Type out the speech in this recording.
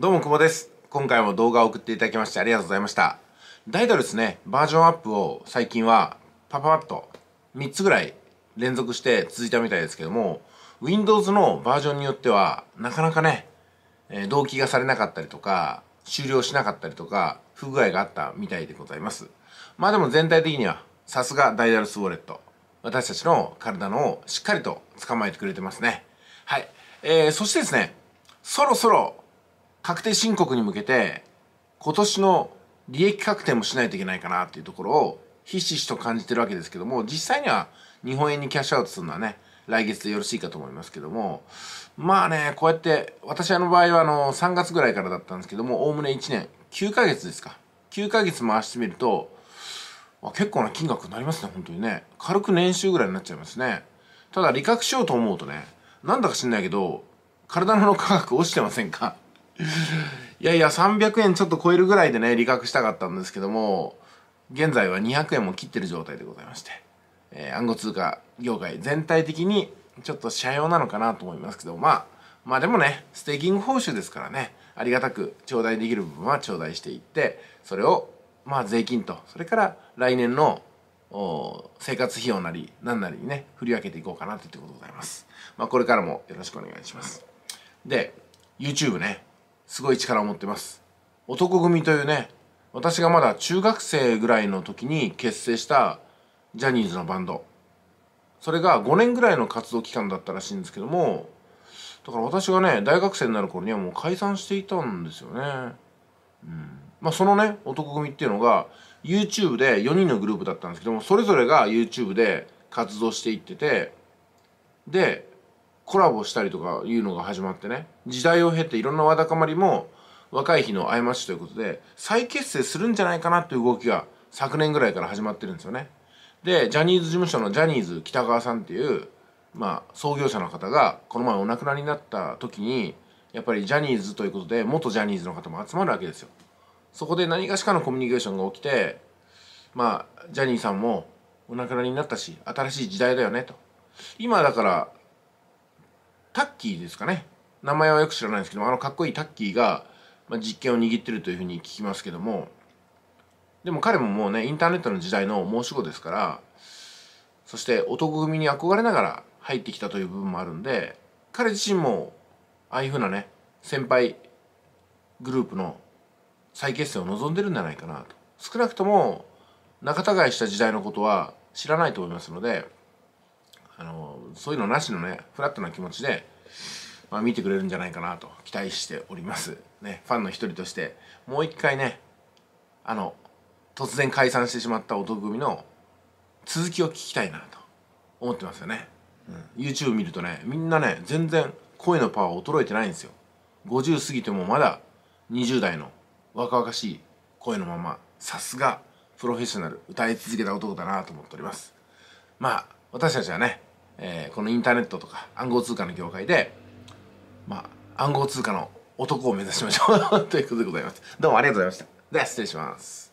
どうも久保です今回も動画を送っていただきましてありがとうございました大体ですねバージョンアップを最近はパパパッと3つぐらい連続して続いたみたいですけども Windows のバージョンによってはなかなかね、えー、同期がされなかったりとか終了しなかったりとか不具合があったみたいでございますまあでも全体的にはさすがダイダルスウォレット私たちの体のをしっかりと捕まえてくれてますねはい、えー、そしてですねそろそろ確定申告に向けて今年の利益確定もしないといけないかなっていうところをひしひしと感じてるわけですけども実際には日本円にキャッシュアウトするのはね来月でよろしいかと思いますけどもまあねこうやって私の場合はあの3月ぐらいからだったんですけどもおおむね1年9ヶ月ですか9ヶ月回してみると結構な金額になりますね本当にね軽く年収ぐらいになっちゃいますねただ利確しようと思うとねなんだか知んないけど体の価格落ちてませんかいやいや、300円ちょっと超えるぐらいでね、利確したかったんですけども、現在は200円も切ってる状態でございまして、えー、暗号通貨業界全体的にちょっと社用なのかなと思いますけど、まあ、まあでもね、ステーキング報酬ですからね、ありがたく頂戴できる部分は頂戴していって、それを、まあ税金と、それから来年の生活費用なり、何なりにね、振り分けていこうかなということでございます。まあこれからもよろしくお願いします。で、YouTube ね、すごい力を持ってます男組というね私がまだ中学生ぐらいの時に結成したジャニーズのバンドそれが5年ぐらいの活動期間だったらしいんですけどもだから私がね大学生になる頃にはもう解散していたんですよねうんまあそのね男組っていうのが YouTube で4人のグループだったんですけどもそれぞれが YouTube で活動していっててでコラボしたりとかいうのが始まってね時代を経ていろんなわだかまりも若い日の過ちということで再結成するんじゃないかなという動きが昨年ぐらいから始まってるんですよねでジャニーズ事務所のジャニーズ北川さんっていうまあ創業者の方がこの前お亡くなりになった時にやっぱりジャニーズということで元ジャニーズの方も集まるわけですよそこで何かしかのコミュニケーションが起きてまあジャニーさんもお亡くなりになったし新しい時代だよねと今だからタッキーですかね名前はよく知らないんですけどあのかっこいいタッキーが、まあ、実権を握ってるというふうに聞きますけどもでも彼ももうねインターネットの時代の申し子ですからそして男組に憧れながら入ってきたという部分もあるんで彼自身もああいうふうなね先輩グループの再結成を望んでるんじゃないかなと少なくとも仲違いした時代のことは知らないと思いますので。あのそういうのなしのねフラットな気持ちで、まあ、見てくれるんじゃないかなと期待しております、ね、ファンの一人としてもう一回ねあの突然解散してしまった男組の続きを聞きたいなと思ってますよね、うん、YouTube 見るとねみんなね全然声のパワー衰えてないんですよ50過ぎてもまだ20代の若々しい声のままさすがプロフェッショナル歌い続けた男だなと思っておりますまあ私たちはねえー、このインターネットとか暗号通貨の業界で、まあ、暗号通貨の男を目指しましょう ということでございます。どうもありがとうございました。では失礼します。